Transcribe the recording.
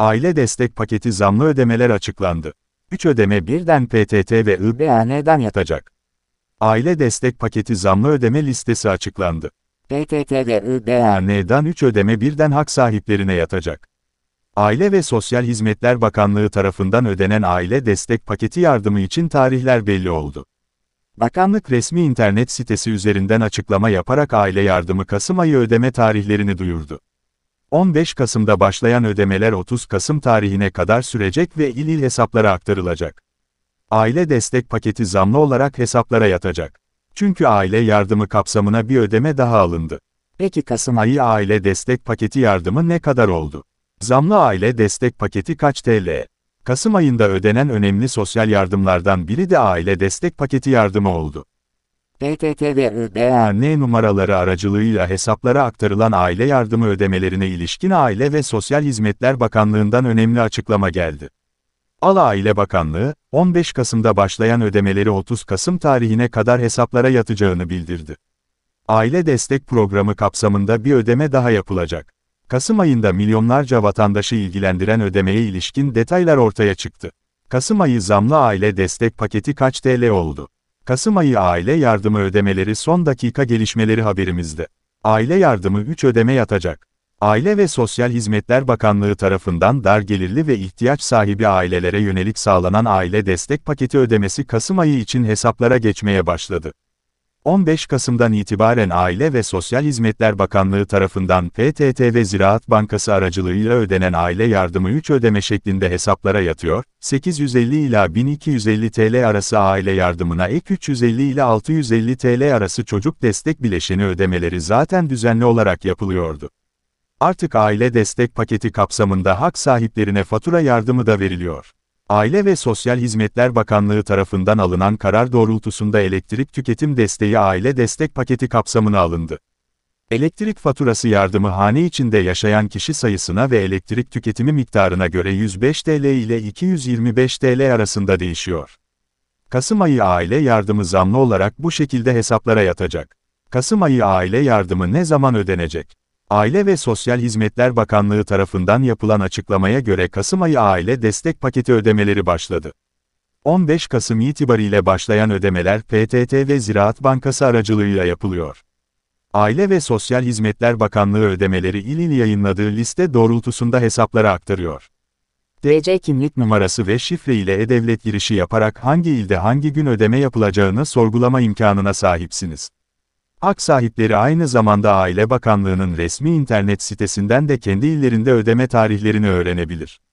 Aile destek paketi zamlı ödemeler açıklandı. 3 ödeme birden PTT ve ÜBN'den yatacak. Aile destek paketi zamlı ödeme listesi açıklandı. PTT ve ÜBN'den 3 ödeme birden hak sahiplerine yatacak. Aile ve Sosyal Hizmetler Bakanlığı tarafından ödenen aile destek paketi yardımı için tarihler belli oldu. Bakanlık resmi internet sitesi üzerinden açıklama yaparak aile yardımı Kasım ayı ödeme tarihlerini duyurdu. 15 Kasım'da başlayan ödemeler 30 Kasım tarihine kadar sürecek ve il il hesaplara aktarılacak. Aile destek paketi zamlı olarak hesaplara yatacak. Çünkü aile yardımı kapsamına bir ödeme daha alındı. Peki Kasım ayı aile destek paketi yardımı ne kadar oldu? Zamlı aile destek paketi kaç TL? Kasım ayında ödenen önemli sosyal yardımlardan biri de aile destek paketi yardımı oldu. PTT ve ÖBAN numaraları aracılığıyla hesaplara aktarılan aile yardımı ödemelerine ilişkin Aile ve Sosyal Hizmetler Bakanlığı'ndan önemli açıklama geldi. Al Aile Bakanlığı, 15 Kasım'da başlayan ödemeleri 30 Kasım tarihine kadar hesaplara yatacağını bildirdi. Aile Destek Programı kapsamında bir ödeme daha yapılacak. Kasım ayında milyonlarca vatandaşı ilgilendiren ödemeye ilişkin detaylar ortaya çıktı. Kasım ayı zamlı aile destek paketi kaç TL oldu? Kasım ayı aile yardımı ödemeleri son dakika gelişmeleri haberimizde. Aile yardımı 3 ödeme yatacak. Aile ve Sosyal Hizmetler Bakanlığı tarafından dar gelirli ve ihtiyaç sahibi ailelere yönelik sağlanan aile destek paketi ödemesi Kasım ayı için hesaplara geçmeye başladı. 15 Kasım'dan itibaren Aile ve Sosyal Hizmetler Bakanlığı tarafından PTT ve Ziraat Bankası aracılığıyla ödenen aile yardımı 3 ödeme şeklinde hesaplara yatıyor, 850 ila 1250 TL arası aile yardımına ek 350 ila 650 TL arası çocuk destek bileşeni ödemeleri zaten düzenli olarak yapılıyordu. Artık aile destek paketi kapsamında hak sahiplerine fatura yardımı da veriliyor. Aile ve Sosyal Hizmetler Bakanlığı tarafından alınan karar doğrultusunda elektrik tüketim desteği aile destek paketi kapsamına alındı. Elektrik faturası yardımı hane içinde yaşayan kişi sayısına ve elektrik tüketimi miktarına göre 105 TL ile 225 TL arasında değişiyor. Kasım ayı aile yardımı zamlı olarak bu şekilde hesaplara yatacak. Kasım ayı aile yardımı ne zaman ödenecek? Aile ve Sosyal Hizmetler Bakanlığı tarafından yapılan açıklamaya göre Kasım ayı aile destek paketi ödemeleri başladı. 15 Kasım itibariyle başlayan ödemeler PTT ve Ziraat Bankası aracılığıyla yapılıyor. Aile ve Sosyal Hizmetler Bakanlığı ödemeleri il il yayınladığı liste doğrultusunda hesaplara aktarıyor. DC kimlik numarası ve şifre ile e-devlet girişi yaparak hangi ilde hangi gün ödeme yapılacağını sorgulama imkanına sahipsiniz. Hak sahipleri aynı zamanda Aile Bakanlığı'nın resmi internet sitesinden de kendi illerinde ödeme tarihlerini öğrenebilir.